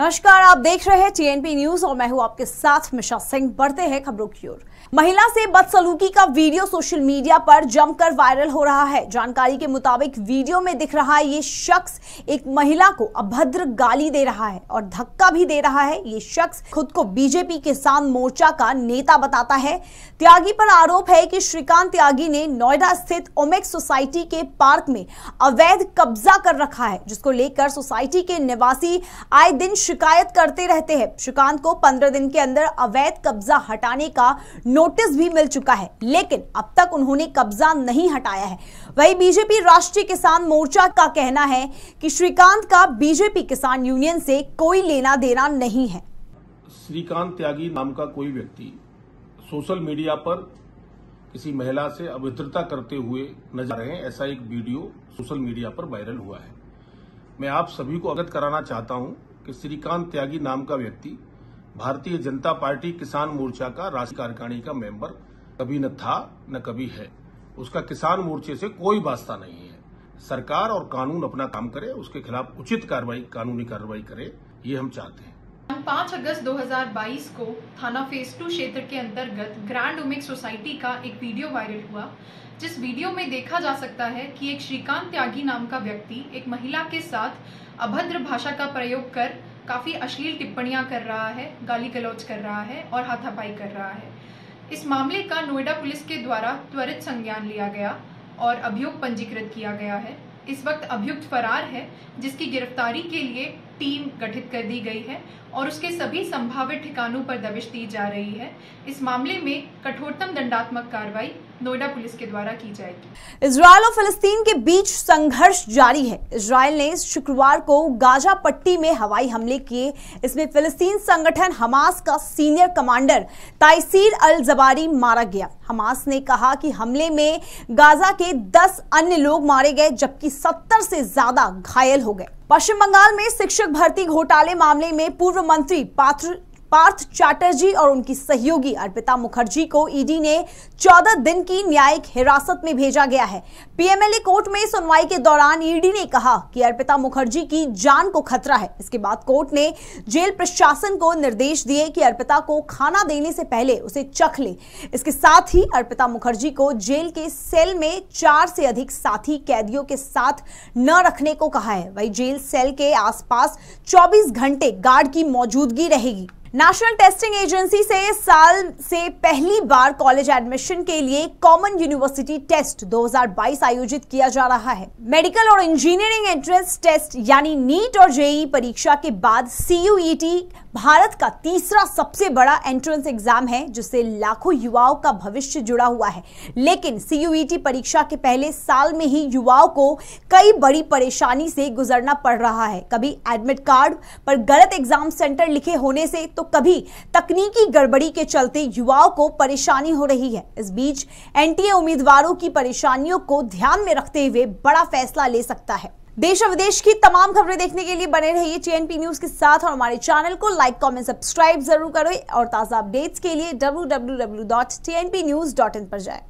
नमस्कार आप देख रहे हैं टीएनपी न्यूज और मैं हूं आपके साथ मिशा सिंह बढ़ते हैं खबरों की ओर महिला से बदसलूकी का वीडियो सोशल मीडिया पर जमकर वायरल हो रहा है जानकारी के मुताबिक वीडियो में दिख रहा है ये शख्स एक महिला को अभद्र गाली दे रहा है और धक्का भी दे रहा है ये शख्स खुद को बीजेपी किसान मोर्चा का नेता बताता है त्यागी पर आरोप है की श्रीकांत त्यागी ने नोएडा स्थित ओमेक सोसाइटी के पार्क में अवैध कब्जा कर रखा है जिसको लेकर सोसाइटी के निवासी आए दिन शिकायत करते रहते हैं श्रीकांत को पंद्रह दिन के अंदर अवैध कब्जा हटाने का नोटिस भी मिल चुका है लेकिन अब तक उन्होंने कब्जा नहीं हटाया है वही बीजेपी राष्ट्रीय किसान मोर्चा का कहना है कि श्रीकांत का बीजेपी किसान यूनियन से कोई लेना देना नहीं है श्रीकांत त्यागी नाम का कोई व्यक्ति सोशल मीडिया पर किसी महिला से अभद्रता करते हुए नजर रहे हैं ऐसा एक वीडियो सोशल मीडिया पर वायरल हुआ है मैं आप सभी को अवगत कराना चाहता हूं कि श्रीकांत त्यागी नाम का व्यक्ति भारतीय जनता पार्टी किसान मोर्चा का राष्ट्रीय कार्यकारिणी का मेंबर कभी न था न कभी है उसका किसान मोर्चे से कोई वास्ता नहीं है सरकार और कानून अपना काम करे उसके खिलाफ उचित कार्रवाई कानूनी कार्रवाई करे ये हम चाहते हैं पाँच अगस्त 2022 को थाना फेस टू क्षेत्र के अंतर्गत ग्रैंड उमिक सोसाइटी का एक वीडियो वायरल हुआ जिस वीडियो में देखा जा सकता है कि एक श्रीकांत त्यागी नाम का व्यक्ति एक महिला के साथ अभद्र भाषा का प्रयोग कर काफ़ी अश्लील टिप्पणियां कर रहा है गाली गलौज कर रहा है और हाथापाई कर रहा है इस मामले का नोएडा पुलिस के द्वारा त्वरित संज्ञान लिया गया और अभियोग पंजीकृत किया गया है इस वक्त अभियुक्त फरार है जिसकी गिरफ्तारी के लिए टीम गठित कर दी गई है और उसके सभी संभावित ठिकानों पर दबिश दी जा रही है इस मामले में कठोरतम दंडात्मक कार्रवाई नोएडा पुलिस के द्वारा की जाएगी इसराइल और फिलिस्तीन के बीच संघर्ष जारी है इसराइल ने शुक्रवार को गाजा पट्टी में हवाई हमले किए इसमें फिलिस्तीन संगठन हमास का सीनियर कमांडर ताइसीर अल जबारी मारा गया हमास ने कहा कि हमले में गाजा के 10 अन्य लोग मारे गए जबकि 70 से ज्यादा घायल हो गए पश्चिम बंगाल में शिक्षक भर्ती घोटाले मामले में पूर्व मंत्री पात्र पार्थ चैटर्जी और उनकी सहयोगी अर्पिता मुखर्जी को ईडी ने 14 दिन की न्यायिक हिरासत में भेजा गया है पीएमएलए कोर्ट में सुनवाई के दौरान ईडी ने कहा कि अर्पिता मुखर्जी की जान को खतरा है इसके बाद कोर्ट ने जेल प्रशासन को निर्देश दिए कि अर्पिता को खाना देने से पहले उसे चख ले इसके साथ ही अर्पिता मुखर्जी को जेल के सेल में चार से अधिक साथी कैदियों के साथ न रखने को कहा है वही जेल सेल के आसपास 24 घंटे गार्ड की मौजूदगी रहेगी नेशनल टेस्टिंग एजेंसी से साल से पहली बार कॉलेज एडमिशन के लिए कॉमन यूनिवर्सिटी टेस्ट 2022 आयोजित किया जा रहा है मेडिकल और इंजीनियरिंग एंट्रेंस टेस्ट यानी नीट और जेई e e परीक्षा के बाद सीयूईटी भारत का तीसरा सबसे बड़ा एंट्रेंस एग्जाम है जिससे लाखों युवाओं का भविष्य जुड़ा हुआ है लेकिन सीयूईटी e परीक्षा के पहले साल में ही युवाओं को कई बड़ी परेशानी से गुजरना पड़ रहा है कभी एडमिट कार्ड पर गलत एग्जाम सेंटर लिखे होने से तो कभी तकनीकी गड़बड़ी के चलते युवाओं को परेशानी हो रही है इस बीच एनटीए उम्मीदवारों की परेशानियों को ध्यान में रखते हुए बड़ा फैसला ले सकता है देश और विदेश की तमाम खबरें देखने के लिए बने रहिए टीएनपी न्यूज के साथ और हमारे चैनल को लाइक कमेंट सब्सक्राइब जरूर करें और ताज़ा अपडेट्स के लिए डब्ल्यू पर जाएं